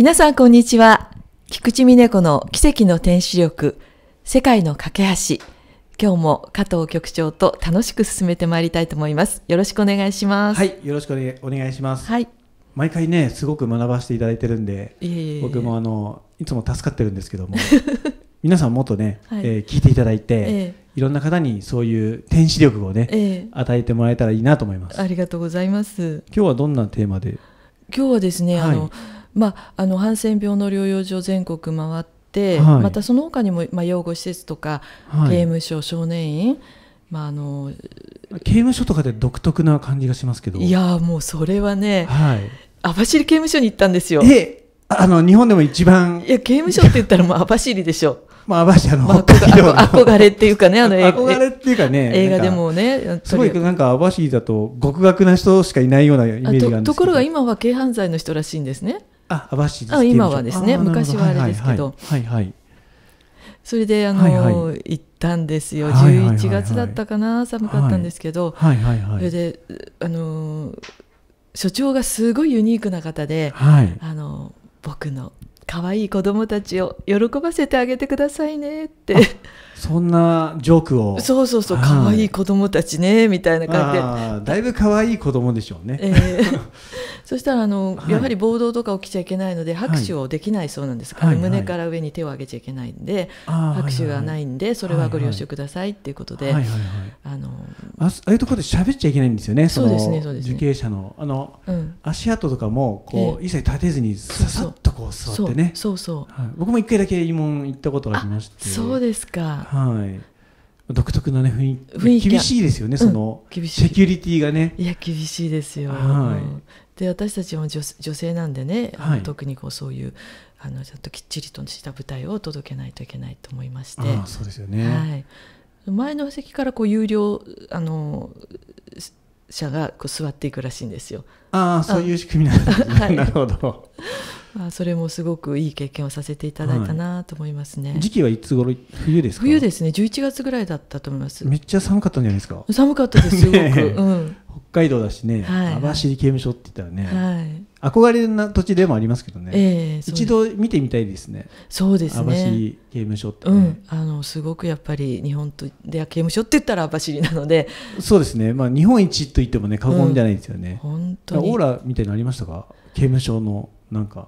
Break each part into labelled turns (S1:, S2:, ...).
S1: 皆さんこんにちは。菊池美音子の奇跡の天使力、世界の架け橋。今日も加藤局長と楽しく進めてまいりたいと思います。よろしくお願いします。はい、よろしくお願いします。はい。
S2: 毎回ね、すごく学ばせていただいてるんで、いえいえ僕もあのいつも助かってるんですけども、皆さんもっとね、はい、えー、聞いていただいて、えー、いろんな方にそういう天使力をね、えー、与えてもらえたらいいなと思います。あ
S1: りがとうございます。
S2: 今日はどんなテーマで？
S1: 今日はですね、はい、あの。まあ、あのハンセン病の療養所全国回って、はい、またその他にも、まあ、養護施設とか、はい、刑務所少年院、まあ、あの
S2: 刑務所とかで独特な感じがしますけどい
S1: やもうそれはね、はい、網走刑務所に行ったんですよ。えあの日本でも一番いや刑務所って言ったらもう網走でしょ。まあ、の,、まあ、憧れっていうかね、あの 憧れっていうかね、映画でもね、すごいな
S2: んか、網走だと、極悪な人しかいないようなイメージがあるんですところ
S1: が今は軽犯罪の人らしいんですね。
S2: あ網走あ今はですね昔はあれですけどはいはい、
S1: それであの、はいはい、行ったんですよ11月だったかな、寒かったんですけど、はいはいはい、それであの所長がすごいユニークな方で、はい、あの僕の可愛い子供たちを喜ばせてあげてくださいねってそんな
S2: ジョークをそうそうそう可愛い
S1: 子供たちねみ
S2: たいな感じでだいぶ可愛い子供でしょうね、え
S1: ー、そしたらあの、はい、やはり暴動とか起きちゃいけないので拍手をできないそうなんです、はい、胸から上に手を上げちゃいけないんで、はい、拍手がないんでそれはご了承くださいっていうことで、はいはい、あの
S2: ああいうところで喋っちゃいけないんですよねそうですねそうですね受刑者のあの、うん、足跡とかもこう、えー、一切立てずにささっとこう座ってねそうそうそう僕も一回だけ慰問行ったことがありましてそうですか、はい独特なね雰囲気厳しいですよね、うん、そのセキ
S1: ュリティがねいや厳しいですよ、はい、で私たちも女女性なんでね、はい、特にこうそういうあのちょっときっちりとした舞台を届けないといけないと思いましてそうですよね、はい、前の席からこう有料あの者がこう座っていくらしいんですよああそういう仕組みなんですね、はい、なるほどまあ、それもすごくいい経験をさせていただいたなと思いますね、はい、時期はいつ頃冬です冬ですね11月ぐらいだったと思いますめっちゃ寒かったんじゃないですか寒かったですすごく、うん、
S2: 北海道だしね、はい、網走刑務所って言ったらね、はい、憧れな土地でもありますけどね、えー、一度見てみたいですねそうですね網走刑務所って、ね、う
S1: ん、あのすごくやっぱり日本とで刑務所って言ったら網走なので
S2: そうですね、まあ、日本一と言ってもね過言じゃないですよね、うん、本当にオーラみたいなのありましたか刑務所のなんか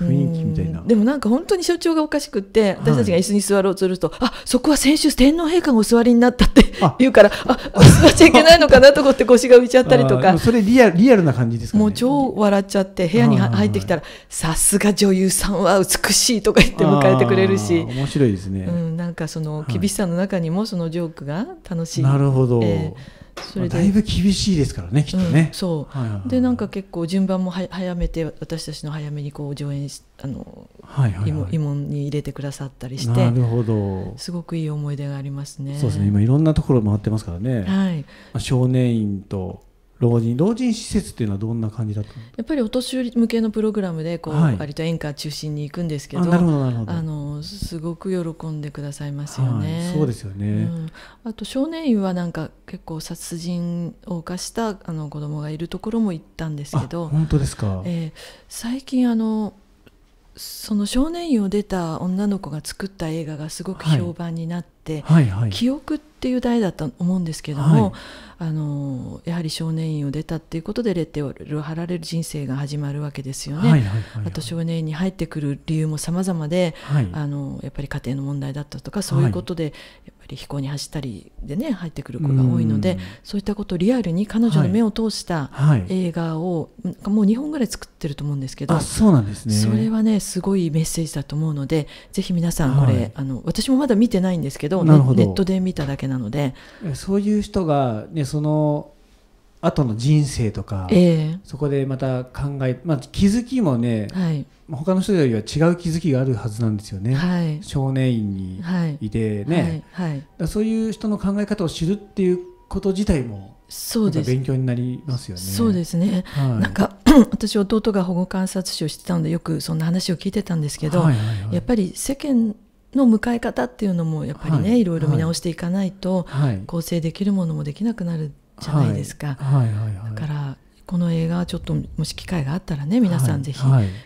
S2: 雰囲気みたいな
S1: でもなんか本当に所長がおかしくって私たちが椅子に座ろうとすると、はい、あそこは先週天皇陛下がお座りになったって言うからあ座っちゃいけないのかなと思って腰が浮いちゃったりとかそ
S2: れリアリアルな感じです
S1: か、ね、もう超笑っちゃって部屋に入ってきたらさすが女優さんは美しいとか言って迎えてくれるし面白いですね、うん、なんかその厳しさの中にもそのジョークが楽しい、はい、なるほど、えーそれで、だいぶ厳
S2: しいですからねきっとね、うん、そう、はいはいはい、でな
S1: んか結構順番もは早めて私たちの早めにこう上演しあの、はいはいはい、慰問に入れてくださったりしてなるほどすごくいい思い出がありますねそうですね
S2: 今いろんなところ回ってますからね、はい、まあ、少年院と老人老人施設っていうのはどんな感じだったや
S1: っぱりお年寄り向けのプログラムでこう、はい、割と演歌中心に行くんですけどあのすごく喜んでくださいますよね。はい、そうですよね、うん、あと少年院はなんか結構殺人を犯したあの子供がいるところも行ったんですけど本当
S2: ですか、え
S1: ー、最近あのその少年院を出た女の子が作った映画がすごく評判になって「はいはいはい、記憶」っていう題だったと思うんですけども。あのやはり少年院を出たっていうことでレッテルを貼られる人生が始まるわけですよね。あと少年院に入ってくる理由も様々で、はい、あのやっぱり家庭の問題だったとかそういうことで、はい、やっぱり非行に走ったりでね入ってくる子が多いのでそういったことをリアルに彼女の目を通した映画を、はい、もう2本ぐらい作ってると思うんですけどそうなんですねそれはねすごいメッセージだと思うのでぜひ皆さんこれ、あの私もまだ見てないんですけどネットで見ただけなので。そういう
S2: 人が、ねその後の人生とか、えー、そこでまた考え、まあ、気づきもね、はい、他の人よりは違う気づきがあるはずなんですよね、はい、少年院にいてね、はいはい、そういう人の考え方を知るっていう
S1: こと自体もそうです勉強になりますよね。そうですね、なんか 私弟が保護観察士をしてたのでよくそんな話を聞いてたんですけど、はいはいはい、やっぱり世間の迎え方っていうのもやっぱりね、はい、いろいろ見直していかないと、はい、構成できるものもできなくなるじゃないですか、はいはい、だからこの映画はちょっともし機会があったらね皆さんぜひ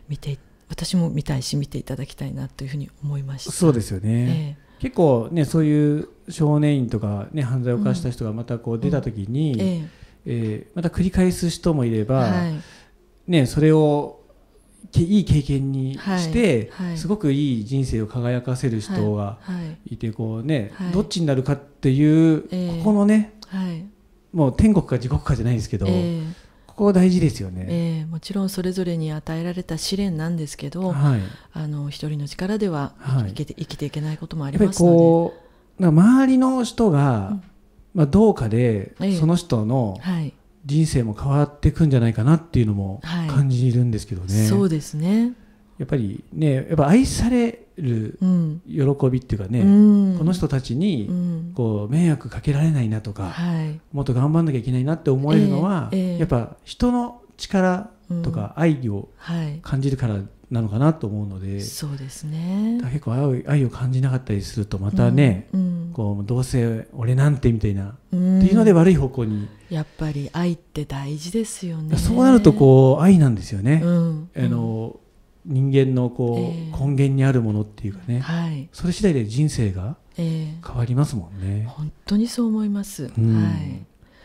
S1: 見て、私も見たいし見ていただきたいなというふうに思いましたそ
S2: うですよね、え結構ねそういう少年院とか、ね、犯罪を犯した人がまたこう出た時に、うんうん、ええー、また繰り返す人もいれば、ね、それをいい経験にして、はいはい、すごくいい人生を輝かせる人がいて、こうね、どっちになるかっていう、えー、ここのね、もう天国か地獄かじゃないですけど、えー、ここ大事ですよね、え
S1: ー、もちろんそれぞれに与えられた試練なんですけど、あの一人の力では生きて,、生きていけないこともあります
S2: ので周りの人が、うん、まあ、どうかで、その人の、はい人生も変わっていくんじゃないかなっていうのも感じるんですけどね。はい、そう
S1: ですね
S2: やっぱりねやっぱ愛される喜びっていうかね、うん、この人たちにこう迷惑かけられないなとか、うん、もっと頑張んなきゃいけないなって思えるのは、はい、やっぱ人の力とか愛を感じるからなのかなと思うのでそ
S1: うですね結
S2: 構愛愛を感じなかったりするとまたね、うんうん、こうどうせ俺なんてみたいな、うん、っていうので悪い方向に
S1: やっぱり愛って大事ですよねそうなると
S2: こう愛なんですよね、うん、あの人間のこう、えー、根源にあるものっていうかね、はい、それ次第で人生が変わりますもんね、えー、本
S1: 当にそう思います、はい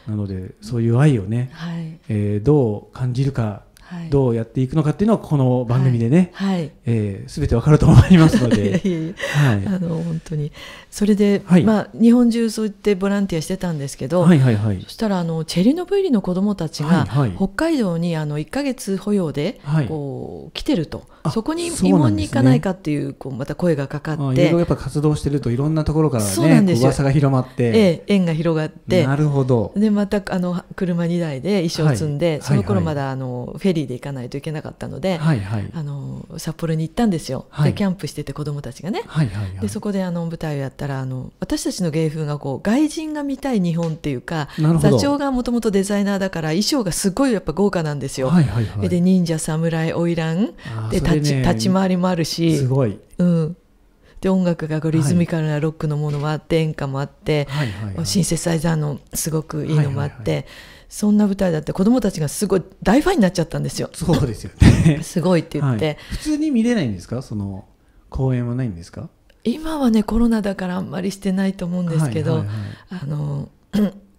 S2: なのでそういう愛をね、はいえー、どう感じるかどうやっていくのかっていうのはこの番組でね、はいはいえー、全てわかると思いますので はい、あの
S1: 本当にそれで、はい、まあ、日本中そう言ってボランティアしてたんですけど、はいはいはい、そしたらあのチェリノブイリの子どもたちが、はいはい、北海道にあの1か月保養で、こう来てるとそこに慰問に行かないかっていうこうまた声がかかって、ね、やっぱ活動してるといろんなところからねそうなんです噂が広まって、ええ、縁が広がってなるほどでまたあの車2台で衣装を積んで、その頃まだあのフェェリーで行かないといけなかったので、はいはい、あの札幌に行ったんですよ、はい、でキャンプしてて子供たちがね、はいはいはい、でそこであの舞台をやったらあの私たちの芸風がこう外人が見たい日本っていうか座長がもともとデザイナーだから衣装がすごいやっぱ豪華なんですよ、はいはいはい、で忍者侍花魁で立ち,、ね、立ち回りもあるしす
S2: ごい、うん、
S1: で音楽がリズミカルなロックのものもあって、演歌もあって、はいはいはい、シンセサイザーのすごくいいのもあって、はいはいはいそんな舞台だって子供たちがすごい大ファンになっちゃったんですよ。そうですよね。すごいって言って、はい、
S2: 普通に見れないんですか？その公演はないんですか？
S1: 今はねコロナだからあんまりしてないと思うんですけど、あの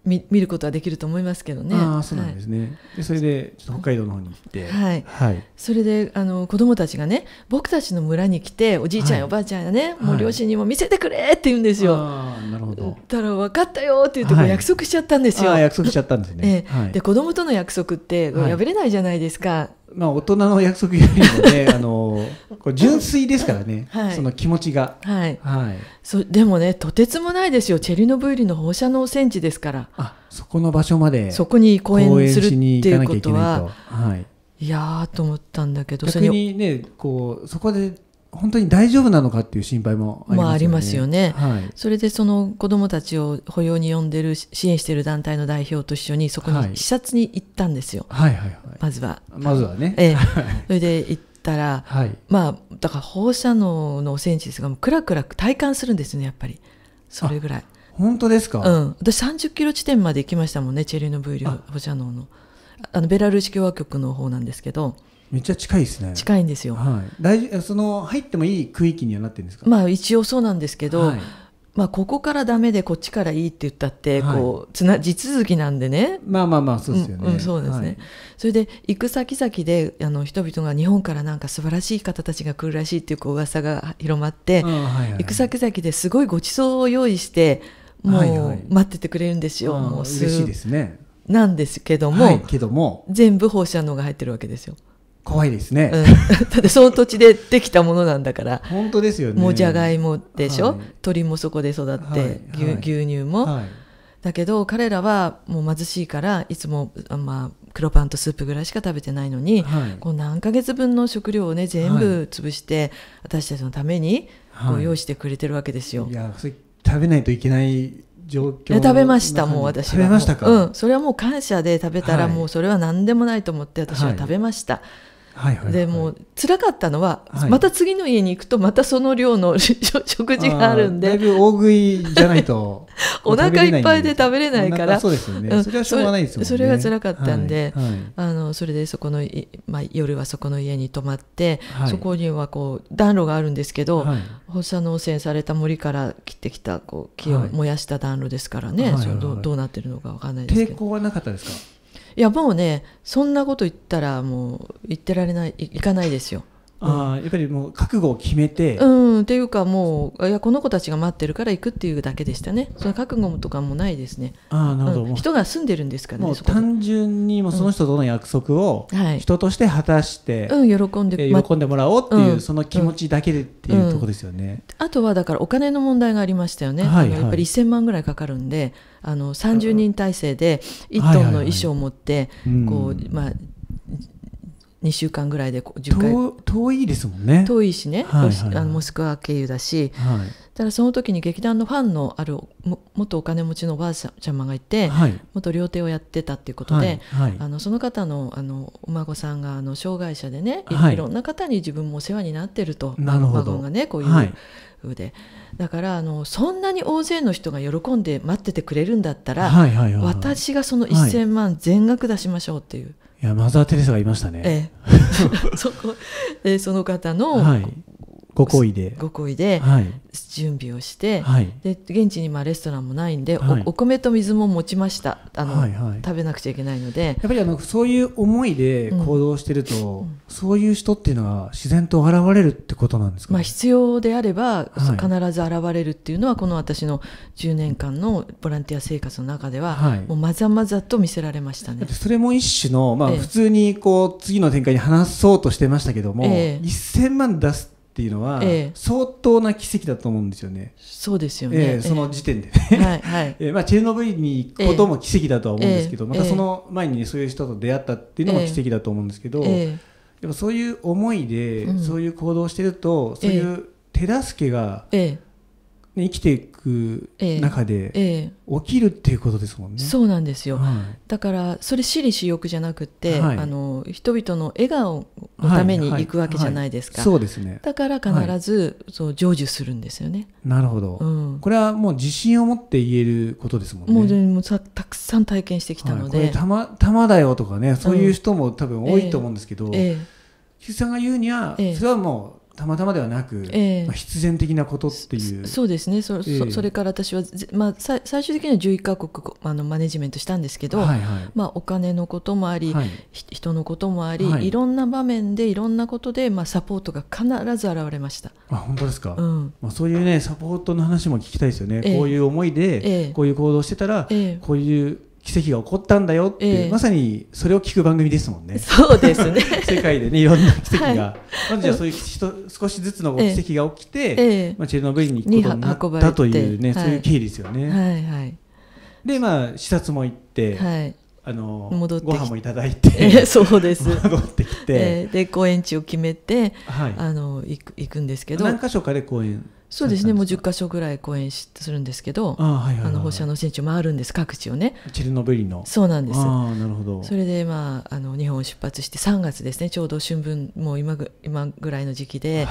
S1: 見見ることはできると思いますけどね。あそうなん
S2: ですね。はい、でそれでちょっと北海道の方に行って、はい、はい、
S1: それであの子供たちがね、僕たちの村に来ておじいちゃんはい、おばあちゃんがね、もう両親にも見せてくれって言うんですよ。あなるほど。たら分かったよって言って約束しちゃったんですよ。約束しちゃったんですね。えー、で子供との約束って破れないじゃないですか。まあ、大人の約束よりもねあ
S2: のこれ純粋ですからね、はい、その気持ちが、はいはい、
S1: そでもねとてつもないですよチェリノブイリの放射能戦地ですからあそこの場所までそこに公演するっていうことは。はいいやーと思ったんだけど逆に
S2: ねこうそこで本当に大丈夫なのかっていう心配もありますよね。まあ、よねはい、
S1: それでその子どもたちを保養に呼んでる支援している団体の代表と一緒にそこに視察に行ったんですよ、はいはいはい、はい、まずは。まずはね、ええ、それで行ったら、はい、まあだから放射能の汚染地ですがもうくらくら体感するんですねやっぱりそれぐらい。本当ですか、うん、私30キロ地点まで行きましたもんねチェリノブイリ放射能のあのベラルーシ共和国の方なんですけどめっちゃ近
S2: いですね。近いんですよ。はい。大その入ってもいい区域にはなってるんですか。まあ
S1: 一応そうなんですけど、はい、まあここからダメでこっちからいいって言ったって、はい、こうつな地続きなんでね。まあまあまあそうですよね。うん、うん、そうですね。はい、それで行く先々であの人々が日本からなんか素晴らしい方たちが来るらしいっていうこう噂が広まって、はいはい、行く先々ですごいご馳走を用意して。もう待っててくれるんですよ。はいはい、もう嬉しいですね。なんですけども、はい、けども全部放射能が入ってるわけですよ。怖いですね、うん、だってその土地でできたものなんだから本当ですよねもじゃがいもでしょ、はい、鳥もそこで育って、はい、牛牛乳も、はい、だけど彼らはもう貧しいからいつも、まあ、黒パンとスープぐらいしか食べてないのに、こう何ヶ月分の食料をね全部潰して、私たちのためにこう用意してくれてるわけですよ。いやそれ
S2: 食べないといけない状況食べましたもう私は食べましたかうんそ
S1: れはもう感謝で食べたら、もうそれは何でもないと思って私は食べました、はいはいはい、でも辛かったのは、はい、また次の家に行くとまたその量の 食事があるんでだいぶ大食いじゃないと お腹いっぱいで食べれないからそうですよねそれはしょうがないですよねそれが辛かったんで、はいはい、あのそれでそこの、まあ、夜はそこの家に泊まって、そこにはこう暖炉があるんですけど、放射能汚染された森から切ってきたこう木を燃やした暖炉ですからね、どうなってるのか分かんないですけど抵抗はなかったですかいやもうねそんなこと言ったらもう言ってられない行かないですよ
S2: あやっぱりもう覚悟を決めて。
S1: うんっていうかもういやこの子たちが待ってるから行くっていうだけでしたねその覚悟とかもないですね
S2: あなるほど、うん、人が住んでるんですからねもう単純にもその人との約束を人として果たして、うん、はい、喜んで、喜んでもらおうっていう、その気持ちだけでっていうとこですよね、
S1: あとはだからお金の問題がありましたよね、はいはい、やっぱり1000万ぐらいかかるんであの30人体制で1トンの衣装を持って、こうまあ2週間ぐらいで10回遠いですもんね遠いしね、はいはい、あのモスクワ経由だし、はい、だらその時に劇団のファンのあるも元お金持ちのおばあちゃまがいて、はい、元料亭をやってたっていうことで、はいはい、あのその方のあのお孫さんがあの障害者でね、はい、いろんな方に自分もお世話になってると孫がねこういう。でだからあのそんなに大勢の人が喜んで待っててくれるんだったら、はいはいはいはい、私がその1,000万全額出しましょうっていう。
S2: やマザー・テレサがいましたね、え
S1: え、そこ、えー、その方の、はい、ご好意でご好意で、準備をして、はい、で現地にまあレストランもないんで、はい、お米と水も持ちましたあの、はいはい、食べなくちゃいけないのでやっぱりあのそういう思いで
S2: 行動してると、うん、そういう人っていうのは自然と現れるってことなんですか、
S1: ね、まあ、必要であれば、必ず現れるっていうのはこの私の10年間のボランティア生活の中では、もうまざまざと見せられましたね
S2: それも一種の、まあ、普通にこう、次の展開に話そうとしてましたけども、一、え、1000万出すっていうのは、
S1: 相当な奇跡
S2: だと思うんですよね。そうですよね。え、その時点で、ね、はいはい。えまあチェルノブイリに行くことも奇跡だとは思うんですけど、またその前に、ね、そういう人と出会ったっていうのも奇跡だと思うんですけど、でもそういう思いで、そういう行動してると、そういう手助けが、ええ生きていく中で起きるっていうことですもんね。ええそうなんですよ、は
S1: い、だからそれ私利私欲じゃなくて、はい、あの人々の笑顔のために行くわけじゃないですか、はい、そうですねだから必ず、そう成就するんですよね。
S2: なるほど、うん、これはもう自信を持って言えることですもん
S1: ね。もうもたくさん体験してきたので、たま
S2: たまだよとかねそういう人も多分多いと思うんですけど、うんええ、菊池さんが言うには、それはもうたまたまではなく、えー、まあ、必然的なことっ
S1: ていうそうですねそえー、それから私は、まあ、最終的には11カ国あのマネジメントしたんですけど、はいはい、まあ、お金のこともあり、はい、人のこともあり、はい、いろんな場面でいろんなことで、まあ、サポートが必ず現れました
S2: まあ本当ですか、うん、まあ、そういうねサポートの話も聞きたいですよね、えー、こういう思いで、こういう行動してたら、こういう奇跡が起こったんだよって、えー、まさにそれを聞く番組ですもんね。そうですね 世界でねいろんな奇跡が、はい、まずじゃあそういう人、少しずつの奇跡が起きて、えー、まあ、チェルノブイリに行くことになったというね、はい、そういう経緯ですよね。はいはい、でまあ視察も行って、はいあのってご飯もいただいて、えー、そうです 戻ってきて、え
S1: ー、で公演地を決めて、はい、あの行く行くんですけど何箇所かで公演そうですねもう10か所ぐらい公演するんですけど放射能選手あるんです各地をね
S2: チルノブリのそうなんですなるほどそれ
S1: で、まあ、あの日本を出発して3月ですねちょうど春分もう今ぐ今ぐらいの時期で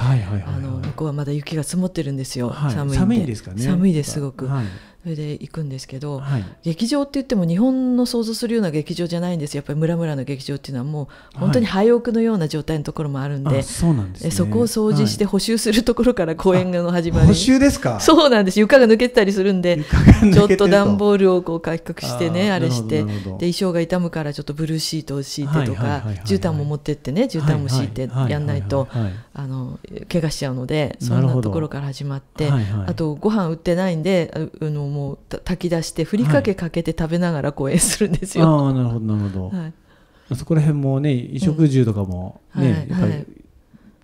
S1: 向こうはまだ雪が積もってるんですよ、はい、寒いんで寒いですかね寒いですすごく、はいそれで行くんですけど、はい、劇場って言っても日本の想像するような劇場じゃないんですやっぱり村々の劇場っていうのはもう本当に廃屋のような状態のところもあるんでそうなんです、そこを掃除して補修するところから公演の始まり、補修ですかそうなんです床が抜けてたりするんで ちょっと段ボールをこう改革してねあれしてで衣装が傷むからちょっとブルーシートを敷いてとか絨毯も持ってってね絨毯も敷いてやんないとあの怪我しちゃうのでそんなところから始まって、あとご飯売ってないんであのもう炊き出してふりかけかけて食べながら講演するんですよ、はい、ああなるほどなるほど、はい、
S2: そこら辺もね衣食住とかもね、うんはい、やっぱり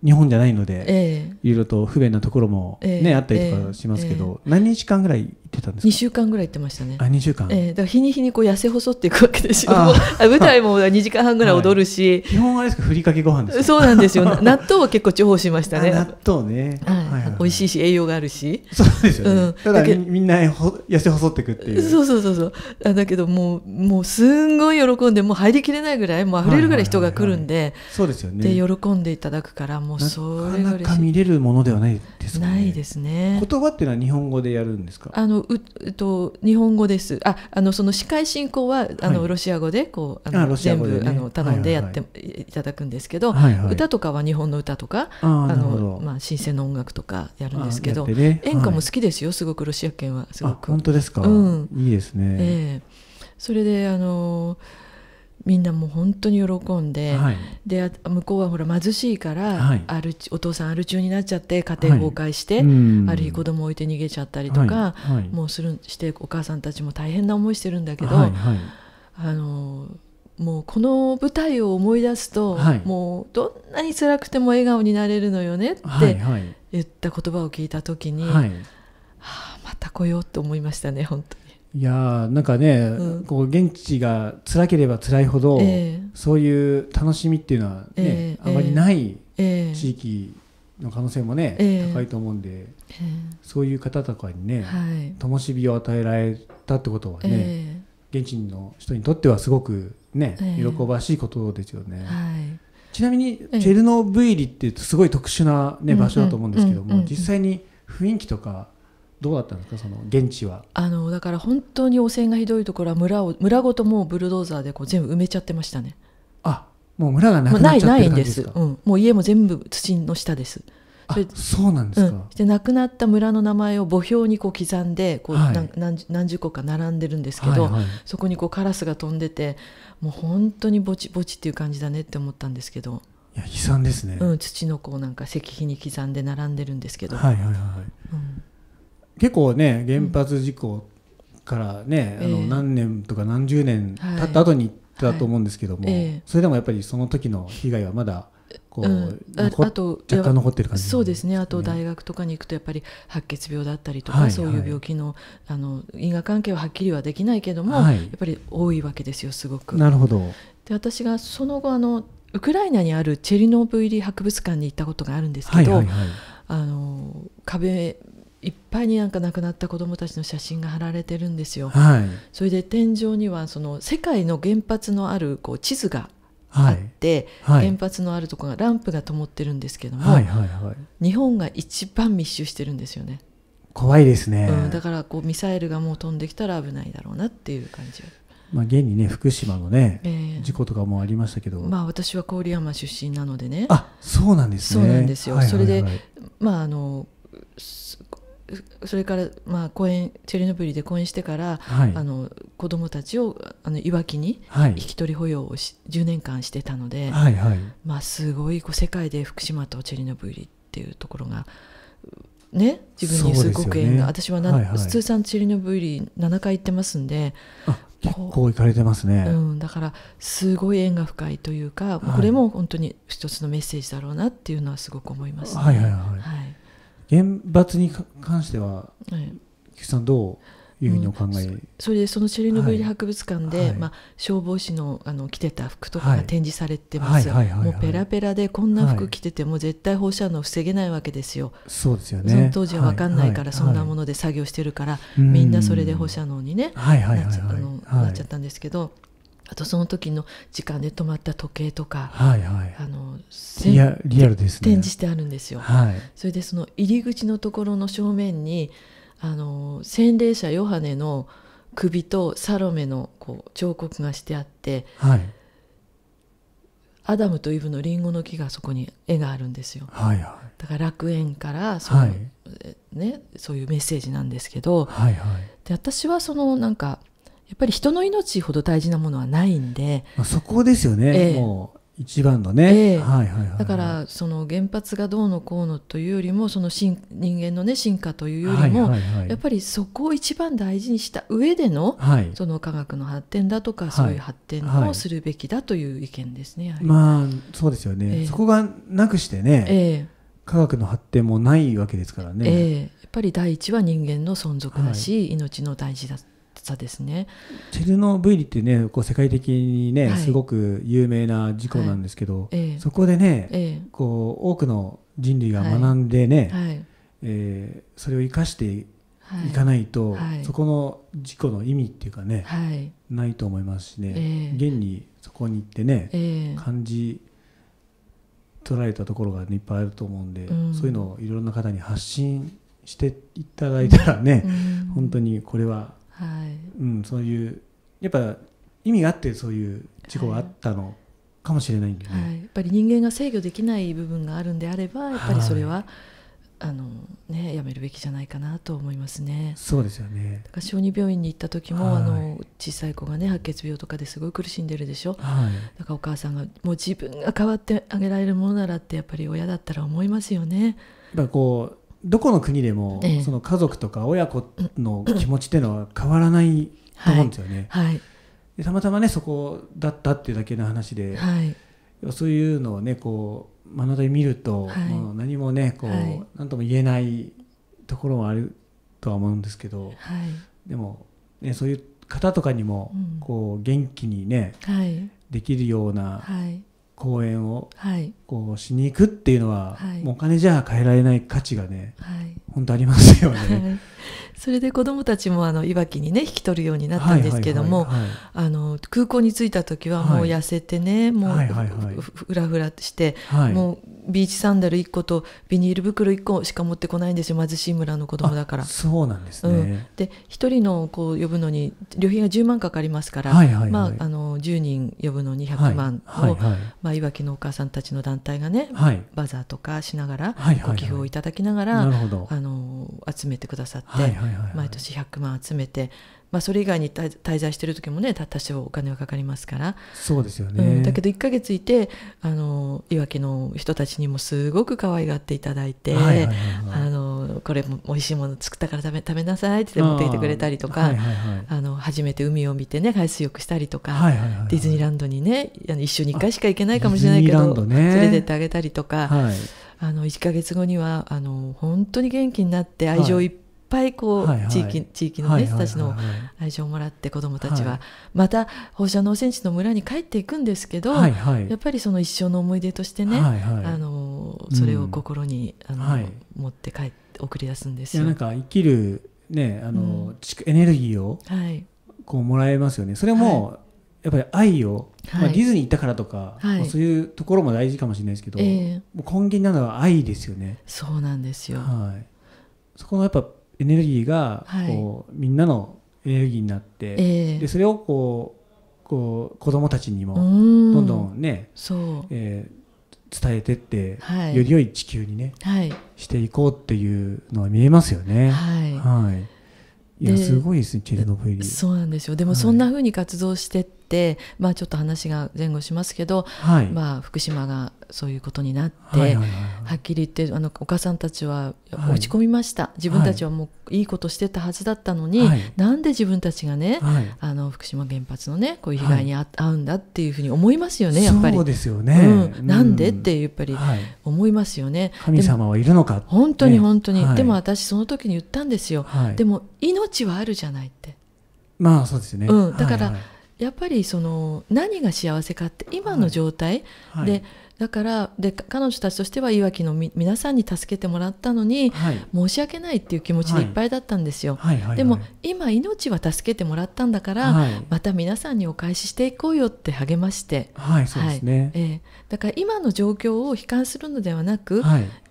S2: 日本じゃないので、いろいろと不便なところもね、ね、えー、あったりとかしますけど、えーえー、何日間ぐらいってたんですか2
S1: 週間ぐらい行ってましたねあ2週間、えー、だから日に日にこう痩せ細っていくわけですよ 舞台も2時間半ぐらい踊るし、はい、基本あれですかふりかけご飯ですそうなんですよ 納豆は結構重宝しましたね納豆ね、はいはい、はい、美味しいし栄養があるしそうですよね、うん、ただみんな痩せ細っていくっていうそうそうそうそうだけどもうもうすんごい喜んでもう入りきれないぐらいもう溢れるぐらい人が来るんで、はいはいはいはい、そうですよねで喜んでいただくからもうそれが嬉いなかなか見
S2: れるものではない
S1: です、ね、ないですね
S2: 言葉っていうのは日本語でやるんですかあ
S1: ののうと日本語です。あ、あのその司会進行はあの、はい、ロシア語でこうあの全部、あの頼んでやって、はいはい、いただくんですけど、はいはい、歌とかは日本の歌とか、あのまあ新鮮な音楽とかやるんですけど、ね、演歌も好きですよ。すごくロシア圏はすごく。本当ですか。うん、いいですね。ええー、それであのーみんなもう本当に喜んではい、で向こうはほら貧しいから、はい、アお父さんアル中になっちゃって家庭崩壊して、はい、ある日子供を置いて逃げちゃったりとか、もうするしてお母さんたちも大変な思いしてるんだけど、あのもうこの舞台を思い出すと、もうどんなに辛くても笑顔になれるのよねって言った言葉を聞いた時に、はいはあ、また来ようと思いましたね本当
S2: いやなんかね、うん、こう現地が辛ければ辛いほど、えー、そういう楽しみっていうのはね、えー、あまりない地域の可能性もね、えー、高いと思うんで、そういう方とかにね、ともし火を与えられたってことはね、現地の人にとってはすごくね、喜ばしいことですよね。はいちなみにチェルノブイリってすごい特殊な、ね場所だと思うんですけども、実際に雰囲気とかどうだったんですかその現地は
S1: あのだから本当に汚染がひどいところは村を村ごともうブルドーザーでこう全部埋めちゃってましたね
S2: あもう村がなくなっちゃってる感じですかいないんで
S1: す、うん、もう家も全部土の下ですあそうなんですか、うん、で亡くなった村の名前を墓標にこう刻んでこう、はい、何何十個か並んでるんですけど、はいはい、そこにこうカラスが飛んでてもう本当にぼちぼちっていう感じだねって思ったんですけどいや悲惨ですね、うん、土のこうなんか石碑に刻んで並んでるんですけどはいはいはい、うん
S2: 結構ね原発事故からね、うん、あの何年とか何十年経った後にだと思うんですけども、はいはい、それでもやっぱりその時の被害はまだ
S1: こう、うん、あと若干残ってる感じ、ね、そうですねあと大学とかに行くとやっぱり白血病だったりとか、はい、そういう病気の,、あの因果関係ははっきりはできないけども、やっぱり多いわけですよすごく。なるほどで私がその後あのウクライナにあるチェリノブイリ博物館に行ったことがあるんですけど、あの壁いっぱいになんか亡くなった子どもたちの写真が貼られてるんですよ。はい、それで天井にはその世界の原発のあるこう地図があって、はい、原発のあるところがランプが灯ってるんですけども、はいはいはい、日本が一番密集してるんですよね。
S2: 怖いですね、うん、だ
S1: からこうミサイルがもう飛んできたら危ないだろうなっていう感じ。
S2: まあ、現にね福島のね、えー、事故とかもありましたけど、ま
S1: あ、私は郡山出身なのでねあそうなんですねそうなんですよ、はいはいはい、それで、まあ、あのそれから、まあ、公演チェルノブイリで公演してから、はい、あの子どもたちをあのいわきに引き取り保養をし、はい、10年間してたので、はいはい、まあ、すごいこう世界で福島とチェルノブイリっていうところが、ね、自分にすごく縁が、ね、私はな、はいはい、通算チェルノブイリ7回行ってますんで。結構行かれてますね、うん、だからすごい縁が深いというか、はい、これも本当に一つのメッセージだろうなっていうのはすごく思います、ね、はいはいはい、はい
S2: 厳罰に関しては、はい、菊さんどういうふうにお考え、うん、
S1: それでそのチェルノブイリ博物館で、はい、まあ、消防士のあの着てた服とかが展示されてます、もうペラペラでこんな服着てても絶対放射能防げないわけですよ、そうですよねその当時は分かんないから、そんなもので作業してるから、みんなそれで放射能にね、なっちゃったんですけど。あとその時の時間で止まった時計とか、はいはい、あのリアルです、ね、展示してあるんですよ、はい、それでその入り口のところの正面にあの洗礼者ヨハネの首とサロメのこう彫刻がしてあって、はい、アダムとイブのリンゴの木がそこに絵があるんですよ、はいはい、だから楽園からその、はい、ね、そういうメッセージなんですけど、はいはい、で私はそのなんかやっぱり人の命ほど大事なものはないんで、まあ、そこですよね、えー、もう一番のね、えー、はいはい、はい、だからその原発がどうのこうのというよりもその人間の、ね、進化というよりも、やっぱりそこを一番大事にした上での、はい、その科学の発展だとか、そういう発展をするべきだという意見ですね、はいまあそうですよね、えー、そこが
S2: なくしてね、えー、科学の発展もないわけですからね。え
S1: ーやっぱり第一は人間の存続だし、はい、命の大事ださですねチェルノブイ
S2: リってねこう世界的にね、はい、すごく有名な事故なんですけど、はい、そこでね、えこう多くの人類が学んでね、はい、えー、それを生かしていかないと、そこの事故の意味っていうかね、ないと思いますしね、えー、現にそこに行ってね、えー、感じ取られたところが、ね、いっぱいあると思うんで、うん、そういうのをいろんな方に発信していただいたらね、うん、本当にこれはうん、そういうやっぱ意味があってそういう事故があったのかもしれないんで、
S1: ねはいはい、やっぱり人間が制御できない部分があるんであればやっぱりそれは、はい、あのね、やめるべきじゃないかなと思いますね。そうですよねだから小児病院に行った時も、あの小さい子が、ね、白血病とかですごい苦しんでるでしょ、はい、だからお母さんがもう自分が変わってあげられるものならってやっぱり親だったら思いますよね。
S2: やっぱこうどこの国でも、ええ、その家族とか親子の気持ちっていうのは変わらないと思うんですよね。はいはい、でたまたまねそこだったっていうだけの話で、はい、そういうのをねこう目の当たり見ると、もう何もねこう、何とも言えないところもあるとは思うんですけど、はい、でも、ね、そういう方とかにも、こう元気にね、はい、できるような講演を、はいこうしに行くっていうのは、はい、もうお金じゃ変えられない価値がね、はい、本当ありますよね。は
S1: い、それで子どもたちもあのいわきにね引き取るようになったんですけども空港に着いた時はもう痩せてね、もうふらふらして、もうビーチサンダル1個とビニール袋1個しか持ってこないんですよ貧しい村の子供だから。そうなんですね、うん、で1人のこう呼ぶのに旅費が10万かかりますから、まあ、あの10人呼ぶの2 0 0万を、いまあ、いわきのお母さんたちの団体がね、はい、バザーとかしながら、ご寄付をいただきながら、あの集めてくださって、毎年100万集めてまあ、それ以外に滞在してる時もね多少お金はかかりますからそうですよね、うん、だけど1か月いてあのいわきの人たちにもすごく可愛がっていただいてこれも美味しいもの作ったから食べ食べなさいって持ってきてくれたりとかあ、はいはいはい、あの初めて海を見てね海水浴したりとか、はいはいはいはい、ディズニーランドにね一緒に1回しか行けないかもしれないけど、ね、連れてってあげたりとか。はいあの1か月後にはあの本当に元気になって愛情いっぱい、ぱいこう、はいはい、地域地域のね人たちの愛情をもらって子どもたちは、はい、また放射能戦地の村に帰っていくんですけど、はいはい、やっぱりその一生の思い出としてね、はいはい、あのそれを心に、うん、あの、はい、持って帰って送り出すんですよ。なんか生
S2: きるねあの、うん、エネルギーをこうもらえますよね。それも、はいやっぱり愛を、まあ、ディズニー行ったからとか、はいまあ、そういうところも大事かもしれないですけど、えー、もう根源なのは愛ですよねそうなんですよ、はい、そこのやっぱエネルギーがこう、はい、みんなのエネルギーになって、えー、でそれをこうこう子どもたちにもどんどんねそう、えー、伝えてって、はい、より良い地球にね、はい、していこうっていうのは見えますよね。
S1: はい、は
S2: いいやすごいですねチェルノブイリそ
S1: うなんですよでもそんなふうに活動して、まあ、ちょっと話が前後しますけど、はい、まあ、福島がそういうことになって、はいはいはいはい、はっきり言ってあのお母さんたちは落ち込みました、はい、自分たちはもういいことしてたはずだったのに、はい、なんで自分たちがね、はい、あの福島原発のねこういう被害に遭、はい、うんだっていうふうに思いますよねやっぱりそうですよね、うん、なんで、うん、ってやっぱり思いますよね、神様
S2: はいるのか、本当に本当に、でも
S1: 私その時に言ったんですよ、でも命はあるじゃないってまあそうですね、うん、だから、はいはいやっぱりその何が幸せかって今の状態、はい、で、はい、だからで彼女たちとしてはいわきの皆さんに助けてもらったのに、はい、申し訳ないっていう気持ちでいっぱいだったんですよ、でも今命は助けてもらったんだから、また皆さんにお返ししていこうよって励まして、はいえだから今の状況を悲観するのではなく、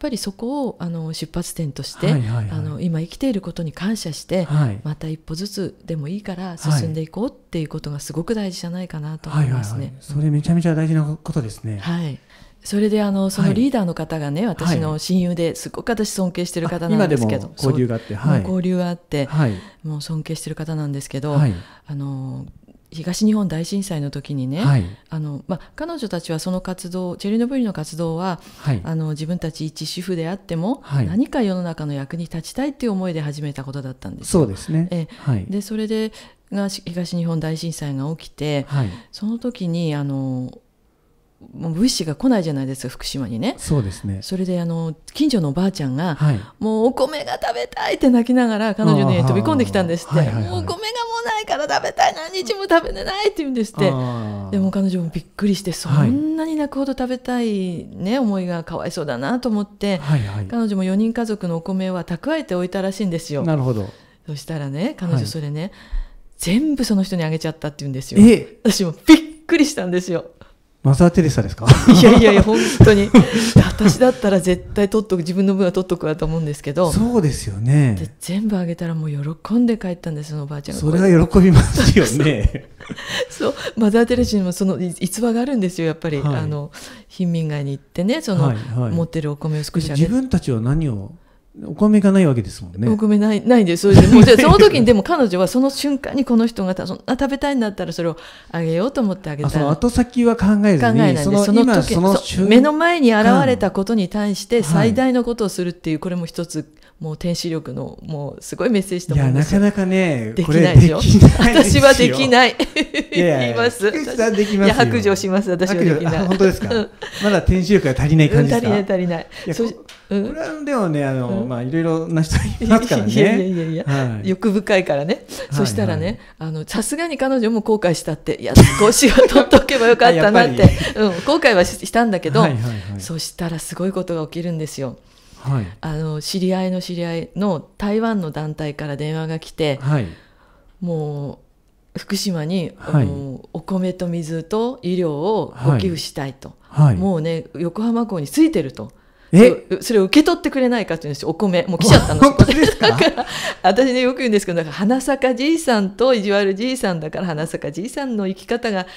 S1: ぱりそこをあの出発点として、はいはいはい、あの今生きていることに感謝して、はい、また一歩ずつでもいいから進んでいこうっていうことがすごく大事じゃないかなと思いますね。そ
S2: れめちゃめちゃ大事なことですね。
S1: はい。それであのそのリーダーの方がね、はい、私の親友ですごく私尊敬してる方なんですけど、交流があって、はい、交流があって、はい、もう尊敬してる方なんですけど、あの東日本大震災の時にね、はい、あのまあ、彼女たちはその活動チェルノブイリの活動は、はい、あの自分たち一主婦であっても、はい、何か世の中の役に立ちたいっていう思いで始めたことだったんですそうですね、でそれでが東日本大震災が起きて、その時にあのもう物資が来ないじゃないですか福島にねそうですねそれであの近所のおばあちゃんが、もうお米が食べたいって泣きながら彼女に飛び込んできたんですって、もうお米がないから食べたい何日も食べれないって言うんですってでも彼女もびっくりしてそんなに泣くほど食べたい、ね、思いがかわいそうだなと思って、はいはい、彼女も4人家族のお米は蓄えておいたらしいんですよ。なるほどそしたらね彼女それね、はい、全部その人にあげちゃったって言うんですよ。私もびっくりしたんですよ。
S2: マザー・テレサですか いやいやいや、本当に、
S1: 私だったら絶対取っとく、自分の分は取っとくわと思うんですけど、そうですよね。で全部あげたら、もう喜んで帰ったんです、そのおばあちゃんが。それは喜びますよね。そうマザー・テレサにもその逸話があるんですよ、やっぱり、はい、あの貧民街に行ってね、その、はいはい、持ってるお米を少しあげ自分
S2: たちは何をお米がないわけですもんね。お
S1: 米ない、ないです。それでもじゃ その時に、でも彼女はその瞬間にこの人がた、そんな食べたいんだったらそれをあげようと思ってあげたその後
S2: 先は考えずに考えないです。その時その目の前に現れ
S1: たことに対して最大のことをするっていう、これも一つもう天使力のもうすごいメッセージと思いますいやなかなかねできないでしょ私はできない言いますい白状します私はできない本当ですか
S2: まだ天使力が足りない感じですか、うん、足りない足りないいそうん、これはでもねあの、うん、まあいろいろな人いますからねいやいやいや、はい、
S1: 欲深いからね、はい、そしたらねあのさすがに彼女も後悔したっていやこうしは取っとけばよかったなってうん、後悔はしたんだけど、はいはいはい、そしたらすごいことが起きるんですよはい、あの知り合いの知り合いの台湾の団体から電話が来て、はい、もう福島に、はい、お米と水と医療をご寄付したいと、もうね横浜港についてると。えそれを受け取ってくれないかというんですお米もう来ちゃったの か 私ねよく言うんですけどか花咲かじいさんと意地悪じいさんだから花咲かじいさんの生き方が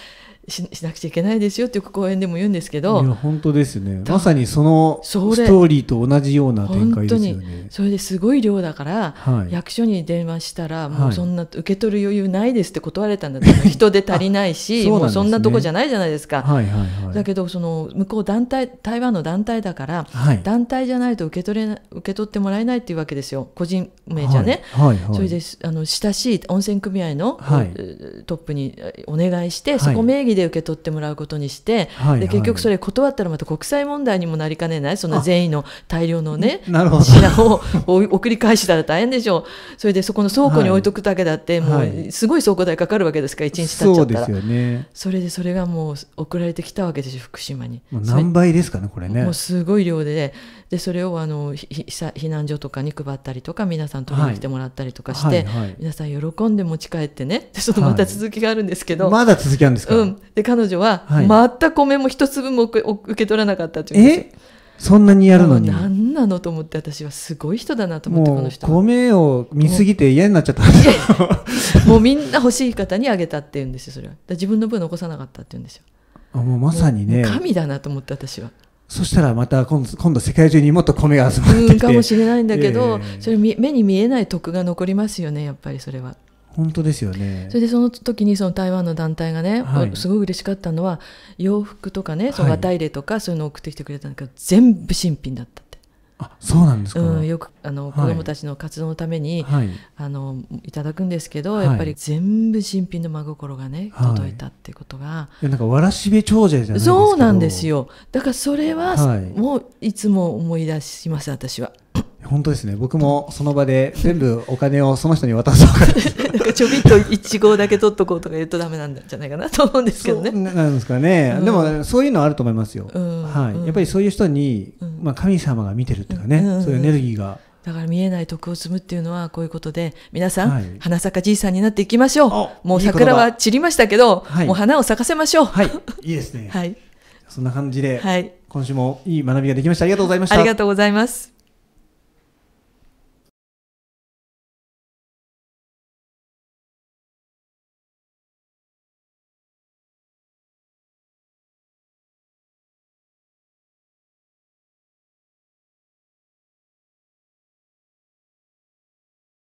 S1: ししなくちゃいけないですよってよく講演でも言うんですけどいや
S2: 本当ですねまさにそのストーリーと同じような展開ですよ
S1: ねそれですごい量だから、はい、役所に電話したらもうそんな受け取る余裕ないですって断れたんだはい、人で足りないしね、もうそんなとこじゃないじゃないですか、はいはいはい、だけどその向こう団体台湾の団体だから、はい、団体じゃないと受け取れ受け取ってもらえないっていうわけですよ個人名じゃね、はいはいはい、それであの親しい温泉組合の、トップにお願いして、そこ名義で受け取ってもらうことにして、はいはい、で結局それ断ったらまた国際問題にもなりかねないその善意の大量のね品を 送り返したら大変でしょうそれでそこの倉庫に置いとくだけだって、はい、もうすごい倉庫代かかるわけですから1日経っちゃったらそ,、ね、それでそれがもう送られてきたわけですよ福島に何倍ですかねこれねもうすごい量で、ね、でそれをあの避難所とかに配ったりとか皆さん取りに来てもらったりとかして、皆さん喜んで持ち帰ってねってっとまた続きがあるんですけど、まだ続きあるんですか、うん、で彼女は全く米も一粒も受け取らなかったっていうえ
S2: そんなにやるのに何
S1: なのと思って私はすごい人だなと思ってこの人
S2: 米を見すぎて嫌になっちゃった
S1: もうみんな欲しい方にあげたって言うんですよそれは自分の分残さなかったって言うんですよ
S2: あもうまさにね神だなと思って
S1: 私はそしたら
S2: また今度世界中にもっと米が集まってきてかもしれないんだけど、え
S1: ー、それ目に見えない徳が残りますよねやっぱりそれは。本当ですよねそれでその時にその台湾の団体がね、はい、すごい嬉しかったのは洋服とかねその綿入れとかそういうのを送ってきてくれたんだけど、はい、全部新品だった。あそうなんですか、うん、よくあの、はい、子供たちの活動のために、はい、あのいただくんですけど、はい、やっぱり全部新品の真心がね届いたってことが、
S2: いなんかわらしべ長者じゃないそうなんですよ
S1: だからそれは、もういつも思い出します私は
S2: 本当ですね僕もその場で全部お金をその人に渡そうか
S1: なかちょびっと1号だけ取っとこうとか言うとだめなんじゃないかなと思うんですけどね
S2: なんですかね、うん、でもそういうのはあると思いますよ、うん、はい、やっぱりそういう人に、うん、まあ、神様が見てるっていうかね、うんうん、そういうエネルギーが
S1: だから見えない徳を積むっていうのはこういうことで、皆さん、はい、花咲かじいさんになっていきましょう。もう桜は散りましたけど、い、もう花を咲かせましょう。はい、いいですね。はい。
S2: そんな感じで、はい、今週もいい学
S1: びができました。ありがとうございました。ありがとうございます。